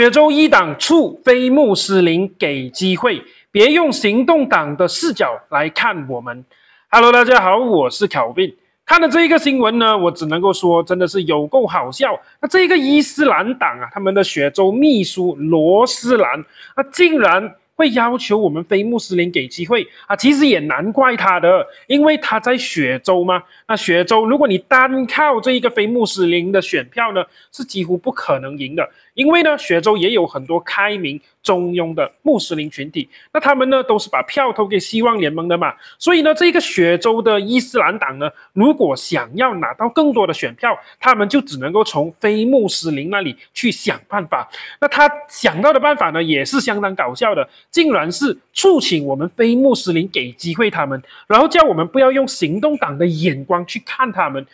雪州一党处非穆斯林给机会，别用行动党的视角来看我们。Hello，大家好，我是考斌。看了这一个新闻呢，我只能够说，真的是有够好笑。那这个伊斯兰党啊，他们的雪州秘书罗斯兰，那竟然。会要求我们非穆斯林给机会啊？其实也难怪他的，因为他在雪州嘛。那雪州，如果你单靠这一个非穆斯林的选票呢，是几乎不可能赢的。因为呢，雪州也有很多开明中庸的穆斯林群体，那他们呢都是把票投给希望联盟的嘛。所以呢，这个雪州的伊斯兰党呢，如果想要拿到更多的选票，他们就只能够从非穆斯林那里去想办法。那他想到的办法呢，也是相当搞笑的。竟然是促请我们非穆斯林给机会他们，然后叫我们不要用行动党的眼光去看他们。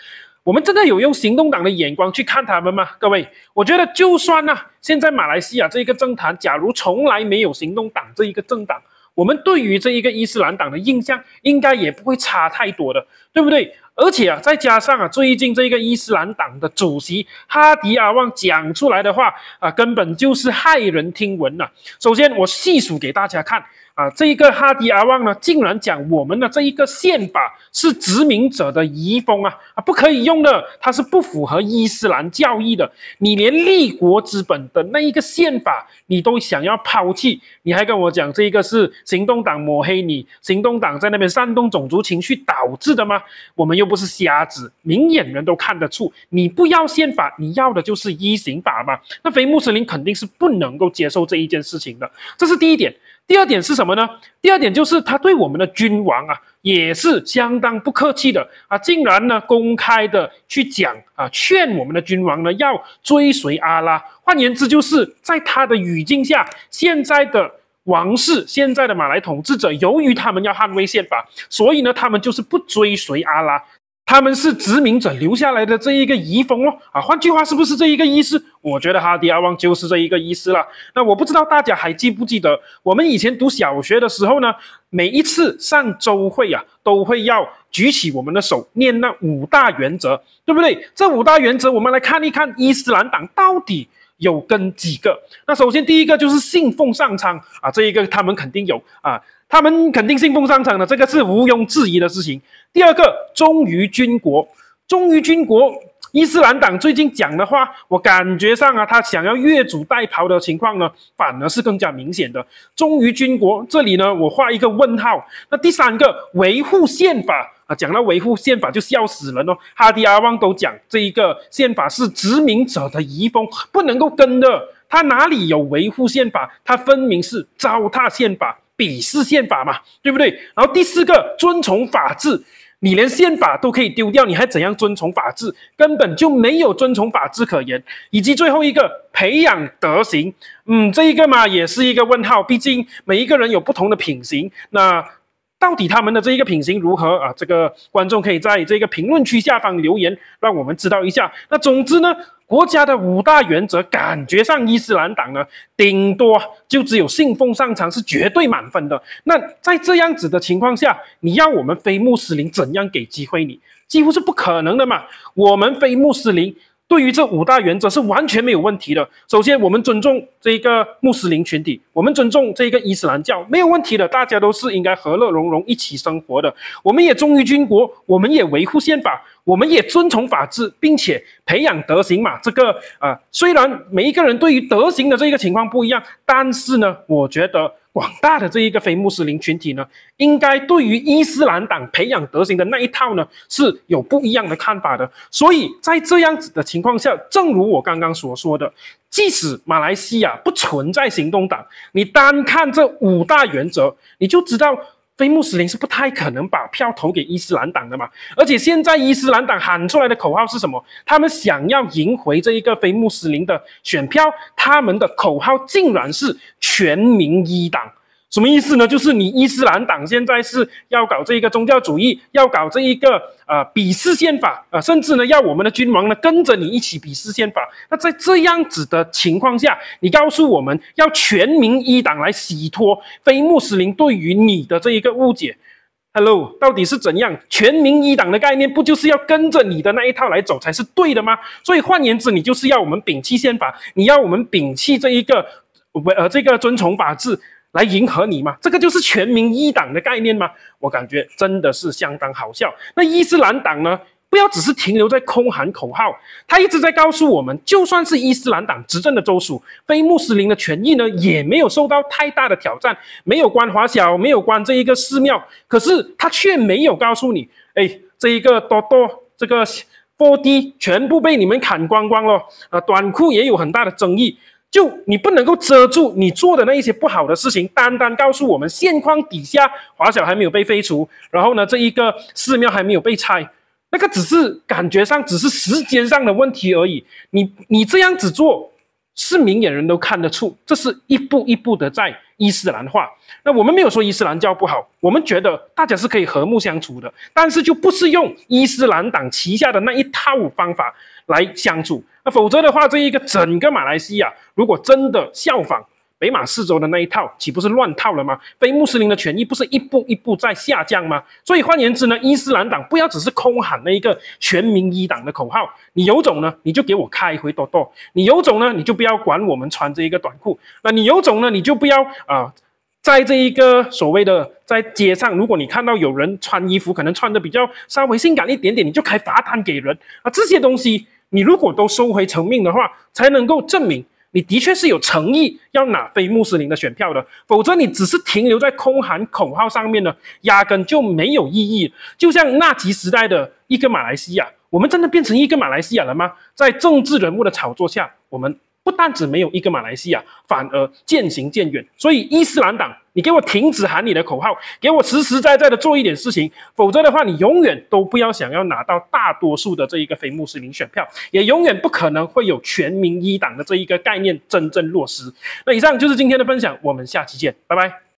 我们真的有用行动党的眼光去看他们吗？各位，我觉得就算呢，现在马来西亚这一个政坛，假如从来没有行动党这一个政党，我们对于这一个伊斯兰党的印象，应该也不会差太多的，对不对？而且啊，再加上啊，最近这个伊斯兰党的主席哈迪阿旺讲出来的话啊，根本就是骇人听闻呐，首先，我细数给大家看啊，这一个哈迪阿旺呢，竟然讲我们的这一个宪法是殖民者的遗风啊，啊，不可以用的，它是不符合伊斯兰教义的。你连立国之本的那一个宪法，你都想要抛弃，你还跟我讲这个是行动党抹黑你，行动党在那边煽动种族情绪导致的吗？我们又。不是瞎子，明眼人都看得出。你不要宪法，你要的就是一刑法嘛。那非穆斯林肯定是不能够接受这一件事情的，这是第一点。第二点是什么呢？第二点就是他对我们的君王啊，也是相当不客气的啊，竟然呢公开的去讲啊，劝我们的君王呢要追随阿拉。换言之，就是在他的语境下，现在的王室，现在的马来统治者，由于他们要捍卫宪法，所以呢他们就是不追随阿拉。他们是殖民者留下来的这一个遗风哦啊，换句话是不是这一个意思？我觉得哈迪阿旺就是这一个意思了。那我不知道大家还记不记得，我们以前读小学的时候呢，每一次上周会啊，都会要举起我们的手念那五大原则，对不对？这五大原则，我们来看一看伊斯兰党到底有跟几个。那首先第一个就是信奉上苍啊，这一个他们肯定有啊。他们肯定信奉商场的，这个是毋庸置疑的事情。第二个，忠于军国，忠于军国。伊斯兰党最近讲的话，我感觉上啊，他想要越俎代庖的情况呢，反而是更加明显的。忠于军国，这里呢，我画一个问号。那第三个，维护宪法啊，讲到维护宪法就笑死人哦。哈迪阿旺都讲，这一个宪法是殖民者的遗风，不能够跟的。他哪里有维护宪法？他分明是糟蹋宪法。鄙视宪法嘛，对不对？然后第四个，遵从法治，你连宪法都可以丢掉，你还怎样遵从法治？根本就没有遵从法治可言。以及最后一个，培养德行，嗯，这一个嘛，也是一个问号。毕竟每一个人有不同的品行，那。到底他们的这一个品行如何啊？这个观众可以在这个评论区下方留言，让我们知道一下。那总之呢，国家的五大原则，感觉上伊斯兰党呢，顶多就只有信奉上场是绝对满分的。那在这样子的情况下，你要我们非穆斯林怎样给机会你，几乎是不可能的嘛？我们非穆斯林。对于这五大原则是完全没有问题的。首先，我们尊重这一个穆斯林群体，我们尊重这一个伊斯兰教没有问题的，大家都是应该和乐融融一起生活的。我们也忠于军国，我们也维护宪法。我们也遵从法治，并且培养德行嘛。这个啊，虽然每一个人对于德行的这个情况不一样，但是呢，我觉得广大的这一个非穆斯林群体呢，应该对于伊斯兰党培养德行的那一套呢，是有不一样的看法的。所以在这样子的情况下，正如我刚刚所说的，即使马来西亚不存在行动党，你单看这五大原则，你就知道。非穆斯林是不太可能把票投给伊斯兰党的嘛，而且现在伊斯兰党喊出来的口号是什么？他们想要赢回这一个非穆斯林的选票，他们的口号竟然是全民一党。什么意思呢？就是你伊斯兰党现在是要搞这一个宗教主义，要搞这一个呃鄙视宪法，呃，甚至呢要我们的君王呢跟着你一起鄙视宪法。那在这样子的情况下，你告诉我们要全民一党来洗脱非穆斯林对于你的这一个误解。Hello，到底是怎样？全民一党的概念不就是要跟着你的那一套来走才是对的吗？所以换言之，你就是要我们摒弃宪法，你要我们摒弃这一个呃这个遵从法治。来迎合你吗？这个就是全民一党的概念吗？我感觉真的是相当好笑。那伊斯兰党呢？不要只是停留在空喊口号，他一直在告诉我们，就算是伊斯兰党执政的州属，非穆斯林的权益呢也没有受到太大的挑战，没有关华小，没有关这一个寺庙。可是他却没有告诉你，哎，这一个多多这个波 d 全部被你们砍光光了，呃，短裤也有很大的争议。就你不能够遮住你做的那一些不好的事情，单单告诉我们现况底下华小还没有被废除，然后呢，这一个寺庙还没有被拆，那个只是感觉上只是时间上的问题而已。你你这样子做，是明眼人都看得出，这是一步一步的在伊斯兰化。那我们没有说伊斯兰教不好，我们觉得大家是可以和睦相处的，但是就不是用伊斯兰党旗下的那一套方法。来相处，那否则的话，这一个整个马来西亚，如果真的效仿北马四州的那一套，岂不是乱套了吗？非穆斯林的权益不是一步一步在下降吗？所以换言之呢，伊斯兰党不要只是空喊那一个全民一党的口号，你有种呢，你就给我开回多多；你有种呢，你就不要管我们穿这一个短裤；那你有种呢，你就不要啊，在这一个所谓的在街上，如果你看到有人穿衣服，可能穿的比较稍微性感一点点，你就开罚单给人啊，这些东西。你如果都收回成命的话，才能够证明你的确是有诚意要拿非穆斯林的选票的，否则你只是停留在空喊口号上面呢，压根就没有意义。就像纳吉时代的一个马来西亚，我们真的变成一个马来西亚了吗？在政治人物的炒作下，我们。不但只没有一个马来西亚，反而渐行渐远。所以伊斯兰党，你给我停止喊你的口号，给我实实在在的做一点事情，否则的话，你永远都不要想要拿到大多数的这一个非穆斯林选票，也永远不可能会有全民一党的这一个概念真正落实。那以上就是今天的分享，我们下期见，拜拜。